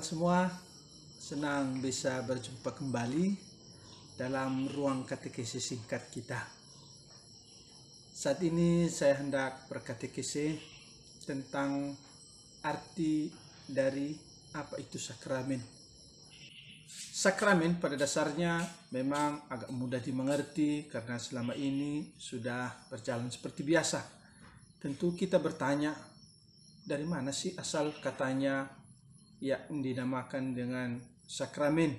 teman-teman semua, senang bisa berjumpa kembali dalam ruang katekesi singkat kita. Saat ini saya hendak berkatekesi tentang arti dari apa itu sakramen. Sakramen pada dasarnya memang agak mudah dimengerti karena selama ini sudah berjalan seperti biasa. Tentu kita bertanya, dari mana sih asal katanya yang dinamakan dengan sakramen.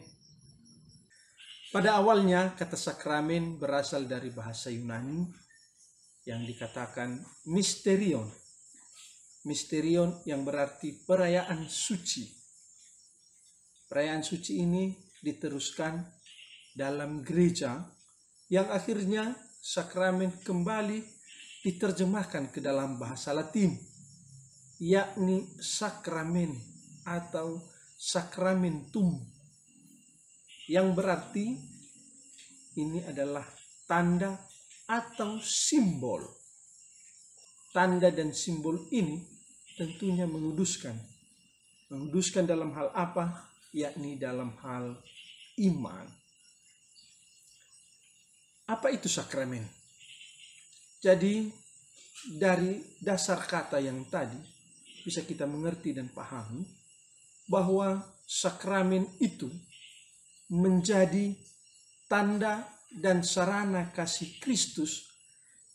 Pada awalnya kata sakramen berasal dari bahasa Yunani yang dikatakan misterion. Misterion yang berarti perayaan suci. Perayaan suci ini diteruskan dalam gereja yang akhirnya sakramen kembali diterjemahkan ke dalam bahasa Latin yakni sakramen atau sakramentum yang berarti ini adalah tanda atau simbol. Tanda dan simbol ini tentunya menguduskan. Menguduskan dalam hal apa? Yakni dalam hal iman. Apa itu sakramen? Jadi dari dasar kata yang tadi bisa kita mengerti dan pahami bahwa sakramen itu menjadi tanda dan sarana kasih Kristus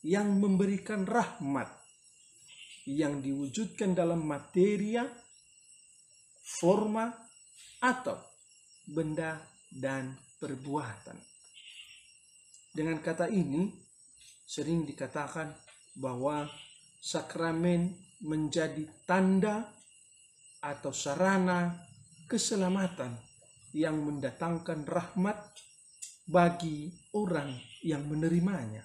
yang memberikan rahmat yang diwujudkan dalam materia, forma, atau benda dan perbuatan. Dengan kata ini, sering dikatakan bahwa sakramen menjadi tanda atau sarana keselamatan yang mendatangkan rahmat bagi orang yang menerimanya.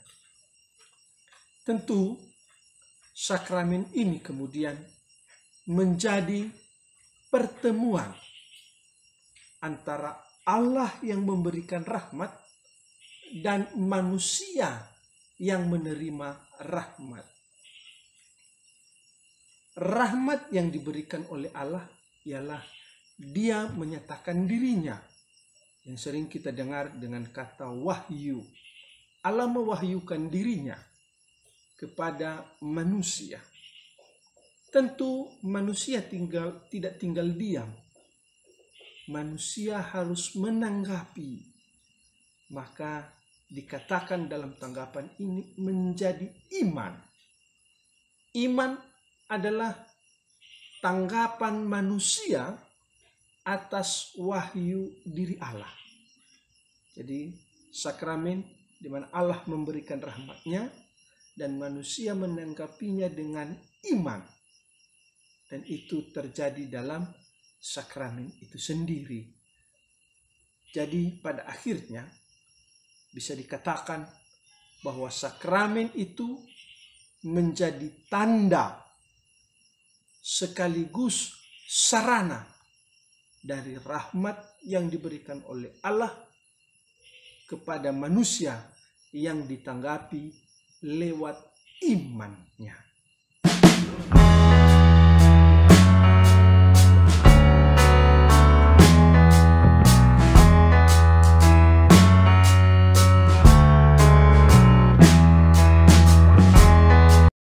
Tentu, sakramen ini kemudian menjadi pertemuan antara Allah yang memberikan rahmat dan manusia yang menerima rahmat rahmat yang diberikan oleh Allah ialah dia menyatakan dirinya yang sering kita dengar dengan kata wahyu. Allah mewahyukan dirinya kepada manusia. Tentu manusia tinggal tidak tinggal diam. Manusia harus menanggapi. Maka dikatakan dalam tanggapan ini menjadi iman. Iman adalah tanggapan manusia atas wahyu diri Allah. Jadi sakramen di mana Allah memberikan rahmatnya dan manusia menanggapinya dengan iman. Dan itu terjadi dalam sakramen itu sendiri. Jadi pada akhirnya bisa dikatakan bahwa sakramen itu menjadi tanda sekaligus sarana dari rahmat yang diberikan oleh Allah kepada manusia yang ditanggapi lewat imannya.